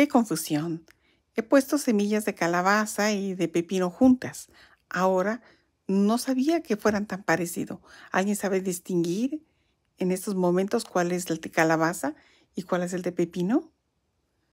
¡Qué confusión! He puesto semillas de calabaza y de pepino juntas. Ahora no sabía que fueran tan parecido. ¿Alguien sabe distinguir en estos momentos cuál es el de calabaza y cuál es el de pepino?